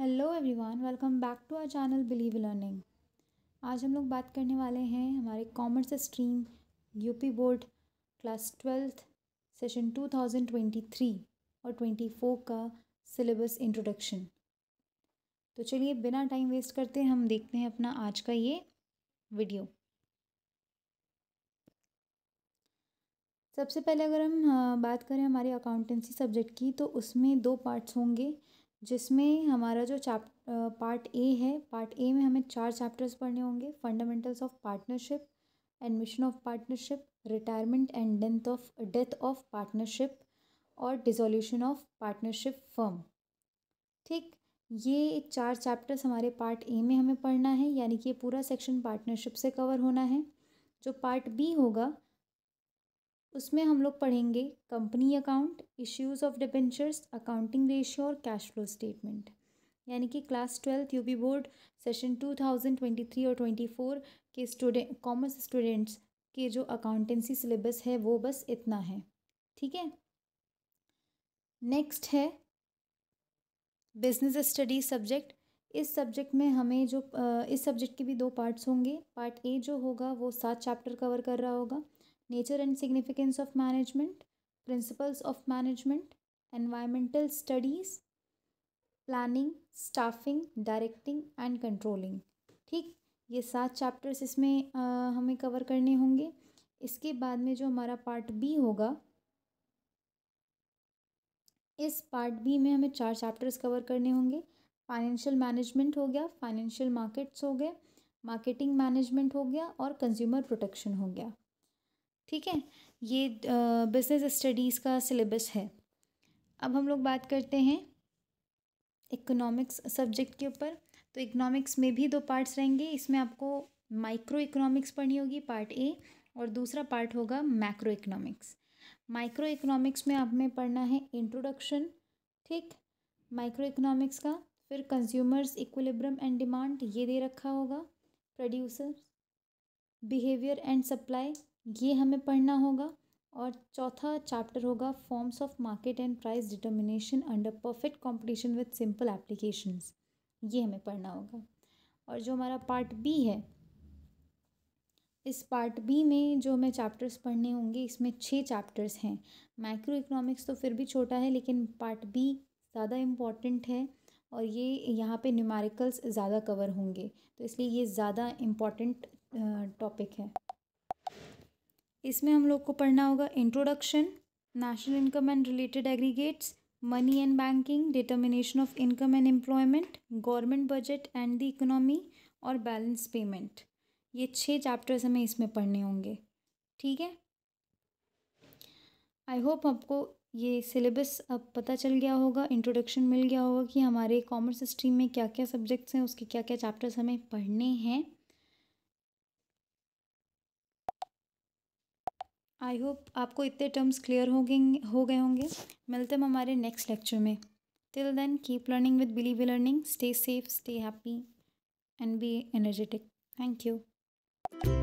hello everyone welcome back to our channel believe learning आज हम लोग बात करने वाले हैं हमारे commerce stream UP board class twelfth session 2023 और 24 का सिलेबस इंट्रोडक्शन तो चलिए बिना टाइम वेस्ट करते हम देखते हैं अपना आज का ये वीडियो सबसे पहले अगर हम बात करें हमारे अकाउंटेंसी सब्जेक्ट की तो उसमें दो पार्ट्स होंगे जिसमें हमारा जो चैप पार्ट ए है पार्ट ए में हमें चार चैप्टर्स पढ़ने होंगे fundamentals of partnership admission of partnership retirement and डेंथ ऑफ डेथ ऑफ पार्टनरशिप और डिसोल्यूशन ऑफ पार्टनरशिप फर्म ठीक ये चार चैप्टर्स हमारे पार्ट ए में हमें पढ़ना है यानी कि ये पूरा सेक्शन पार्टनरशिप से कवर होना है जो पार्ट बी होगा उसमें हम लोग पढ़ेंगे company account issues of debentures accounting ratio और कैश फ्लो स्टेटमेंट यानी कि class twelfth UP board session two thousand twenty three और ट्वेंटी फोर के स्टूडेंट कॉमर्स स्टूडेंट्स के जो अकाउंटेंसी सिलेबस है वो बस इतना है ठीक है नेक्स्ट है बिजनेस स्टडी सब्जेक्ट इस सब्जेक्ट में हमें जो इस सब्जेक्ट के भी दो पार्ट्स होंगे पार्ट ए जो होगा वो सात चैप्टर कवर कर रहा होगा nature and significance of management principles of management environmental studies planning staffing directing and controlling ठीक ये सात चैप्टर्स इसमें आ, हमें कवर करने होंगे इसके बाद में जो हमारा पार्ट बी होगा इस पार्ट बी में हमें चार चैप्टर्स कवर करने होंगे फाइनेंशियल मैनेजमेंट हो गया फाइनेंशियल मार्केट्स हो गए मार्केटिंग मैनेजमेंट हो गया और कंज्यूमर प्रोटेक्शन हो गया ठीक है ये बिज़नेस स्टडीज़ का सिलेबस है अब हम लोग बात करते हैं इकोनॉमिक्स सब्जेक्ट के ऊपर तो इकोनॉमिक्स में भी दो पार्ट्स रहेंगे इसमें आपको माइक्रो इकोनॉमिक्स पढ़नी होगी पार्ट ए और दूसरा पार्ट होगा मैक्रो इकोनॉमिक्स माइक्रो इकोनॉमिक्स में आप में पढ़ना है इंट्रोडक्शन ठीक माइक्रो इकोनॉमिक्स का फिर कंज्यूमर्स इक्विलिब्रम एंड डिमांड ये दे रखा होगा प्रोड्यूसर बिहेवियर एंड सप्लाई ये हमें पढ़ना होगा और चौथा चैप्टर होगा forms of market and price determination under perfect competition with simple applications ये हमें पढ़ना होगा और जो हमारा पार्ट बी है इस पार्ट बी में जो हमें चैप्टर्स पढ़ने होंगे इसमें छः चैप्टर्स हैं माइक्रो इकोनॉमिक्स तो फिर भी छोटा है लेकिन पार्ट बी ज़्यादा इम्पॉर्टेंट है और ये यहाँ पे न्यूमेरिकल्स ज़्यादा कवर होंगे तो इसलिए ये ज़्यादा इम्पॉर्टेंट टॉपिक है इसमें हम लोग को पढ़ना होगा introduction national income and related aggregates money and banking determination of income and employment government budget and the economy और बैलेंस पेमेंट ये छः चैप्टर्स हमें इसमें पढ़ने होंगे ठीक है आई होप आपको ये सिलेबस अब पता चल गया होगा इंट्रोडक्शन मिल गया होगा कि हमारे कॉमर्स स्ट्रीम में क्या क्या सब्जेक्ट्स हैं उसके क्या क्या चैप्टर्स हमें पढ़ने हैं आई होप आपको इतने टर्म्स क्लियर हो गए हो गए होंगे मिलते हम हमारे नेक्स्ट लेक्चर में till then keep learning with believe learning stay safe stay happy and be energetic thank you